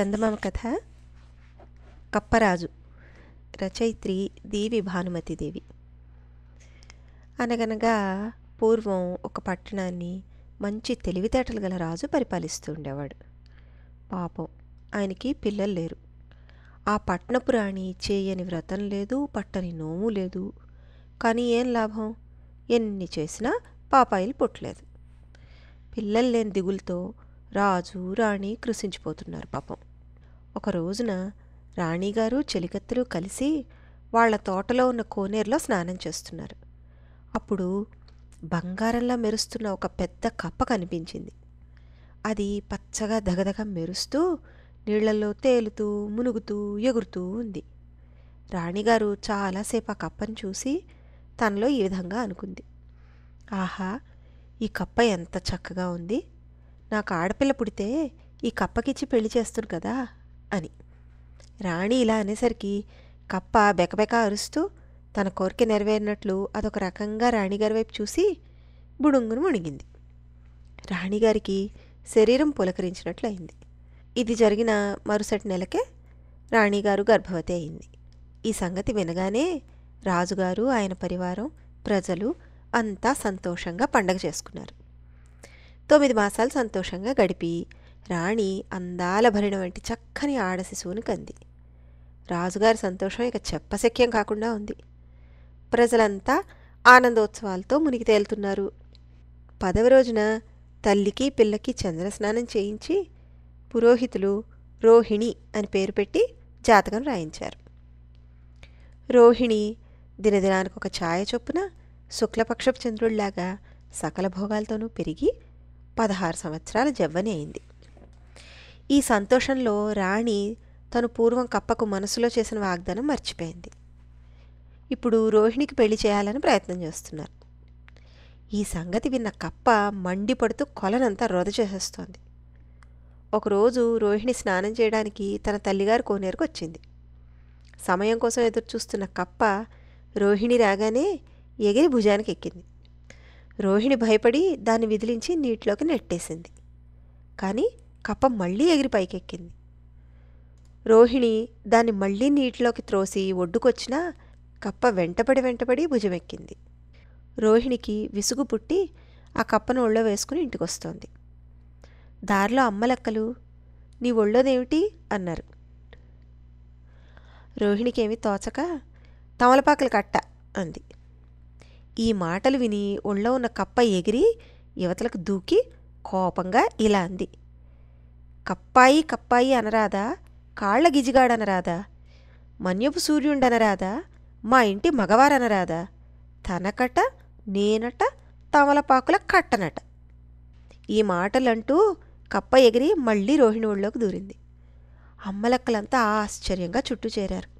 చందమామ కథ కప్పరాజు రచయిత్రి దేవి భానుమతిదేవి అనగనగా పూర్వం ఒక పట్టణాన్ని మంచి తెలివితేటలు గల రాజు పరిపాలిస్తూ ఉండేవాడు పాపం ఆయనకి పిల్లలు లేరు ఆ పట్టణపు రాణి చేయని వ్రతం లేదు పట్టని నోము లేదు కానీ ఏం లాభం ఎన్ని చేసినా పాపాయిలు పుట్టలేదు పిల్లలు లేని దిగులతో రాజు రాణి కృషించిపోతున్నారు పాపం ఒక రోజున రాణిగారు చెలికత్తెలు కలిసి వాళ్ల తోటలో ఉన్న కోనేరులో స్నానం చేస్తున్నారు అప్పుడు బంగారంలా మెరుస్తున్న ఒక పెద్ద కప్ప కనిపించింది అది పచ్చగా దగదగ మెరుస్తూ నీళ్లలో తేలుతూ మునుగుతూ ఎగురుతూ ఉంది రాణిగారు చాలాసేపు ఆ కప్పను చూసి తనలో ఈ విధంగా అనుకుంది ఆహా ఈ కప్ప ఎంత చక్కగా ఉంది నాకు ఆడపిల్ల పుడితే ఈ కప్పకిచ్చి పెళ్లి చేస్తుంది కదా అని రాణి ఇలా అనేసరికి కప్ప బెకబెక అరుస్తూ తన కోరిక నెరవేరినట్లు అదొక రకంగా రాణిగారి వైపు చూసి బుడుంగును మునిగింది రాణిగారికి శరీరం పులకరించినట్లు అయింది ఇది జరిగిన మరుసటి నెలకే రాణిగారు గర్భవతి అయింది ఈ సంగతి వినగానే రాజుగారు ఆయన పరివారం ప్రజలు అంతా సంతోషంగా పండగ చేసుకున్నారు తొమ్మిది మాసాలు సంతోషంగా గడిపి రాణి అందాల భరిణ వంటి చక్కని ఆడశిశువుని కంది రాజుగారి సంతోషం ఇక చెప్పశక్యం కాకుండా ఉంది ప్రజలంతా ఆనందోత్సవాలతో మునిగి తేలుతున్నారు పదవి రోజున తల్లికి పిల్లకి చంద్రస్నానం చేయించి పురోహితులు రోహిణి అని పేరు పెట్టి జాతకం రాయించారు రోహిణి దినదినానికి ఒక ఛాయ చొప్పున శుక్లపక్షపు చంద్రుడిలాగా సకల భోగాలతోనూ పెరిగి పదహారు సంవత్సరాల జవ్వని అయింది ఈ సంతోషంలో రాణి తను పూర్వం కప్పకు మనసులో చేసిన వాగ్దానం మర్చిపోయింది ఇప్పుడు రోహిణికి పెళ్లి చేయాలని ప్రయత్నం చేస్తున్నారు ఈ సంగతి విన్న కప్ప మండిపడుతూ కొలనంతా రొద చేసేస్తోంది ఒకరోజు రోహిణి స్నానం చేయడానికి తన తల్లిగారు కోనేరుకు వచ్చింది సమయం కోసం ఎదురు చూస్తున్న కప్ప రోహిణి రాగానే ఎగిరి భుజానికి ఎక్కింది రోహిణి భయపడి దాన్ని విదిలించి నీటిలోకి నెట్టేసింది కానీ కప్ప మళ్ళీ ఎగిరి పైకెక్కింది రోహిణి దాన్ని మళ్ళీ నీటిలోకి త్రోసి ఒడ్డుకొచ్చినా కప్ప వెంటపడి వెంటపడి భుజమెక్కింది రోహిణికి విసుగు పుట్టి ఆ కప్పను ఒళ్ళో వేసుకుని ఇంటికొస్తోంది దారిలో అమ్మలక్కలు నీ ఒళ్ళోదేమిటి అన్నారు రోహిణికి ఏమీ తోచక తమలపాకలు కట్ట అంది ఈ మాటలు విని ఒళ్ళో ఉన్న కప్ప ఎగిరి యువతలకు దూకి కోపంగా ఇలా అంది కప్పాయి కప్పాయి అనరాదా కాళ్ల గిజిగాడనరాదా మన్యపు సూర్యుండనరాదా మా ఇంటి మగవారనరాదా తనకట నేనట తమలపాకుల కట్టనట ఈ మాటలంటూ కప్ప ఎగిరి మళ్ళీ రోహిణి ఒళ్ళోకి దూరింది అమ్మలక్కలంతా ఆశ్చర్యంగా చుట్టూ చేరారు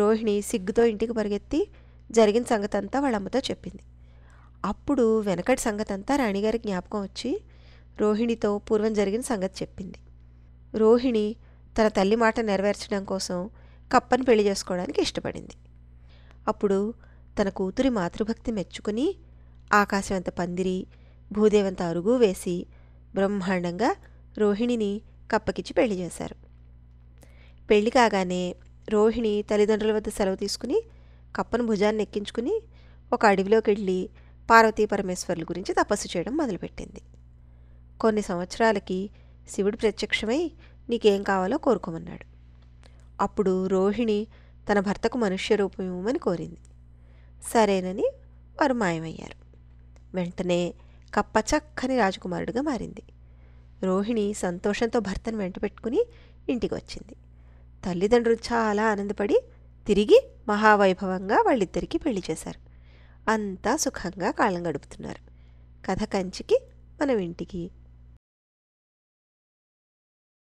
రోహిణి సిగ్గుతో ఇంటికి పరిగెత్తి జరిగిన సంగతంతా వాళ్ళమ్మతో చెప్పింది అప్పుడు వెనకటి సంగతంతా రాణిగారి జ్ఞాపకం వచ్చి రోహిణితో పూర్వం జరిగిన సంగతి చెప్పింది రోహిణి తన తల్లి మాట నెరవేర్చడం కోసం కప్పని పెళ్లి చేసుకోవడానికి ఇష్టపడింది అప్పుడు తన కూతురి మాతృభక్తి మెచ్చుకుని ఆకాశవంత పందిరి భూదేవంత అరుగు వేసి బ్రహ్మాండంగా రోహిణిని కప్పకిచ్చి పెళ్లి చేశారు పెళ్లి కాగానే రోహిణి తల్లిదండ్రుల వద్ద సెలవు తీసుకుని కప్పను భుజాన్ని ఎక్కించుకుని ఒక అడవిలోకి వెళ్ళి పార్వతీ పరమేశ్వర్ల గురించి తపస్సు చేయడం మొదలుపెట్టింది కొన్ని సంవత్సరాలకి శివుడు ప్రత్యక్షమై నీకేం కావాలో కోరుకోమన్నాడు అప్పుడు రోహిణి తన భర్తకు మనుష్య రూపం ఇవ్వమని కోరింది సరేనని వారు మాయమయ్యారు వెంటనే కప్ప చక్కని రాజకుమారుడిగా మారింది రోహిణి సంతోషంతో భర్తను వెంట పెట్టుకుని ఇంటికి వచ్చింది తల్లిదండ్రులు చాలా ఆనందపడి తిరిగి మహావైభవంగా వాళ్ళిద్దరికీ పెళ్లి చేశారు అంతా సుఖంగా కాలం గడుపుతున్నారు కథ కంచికి మనం ఇంటికి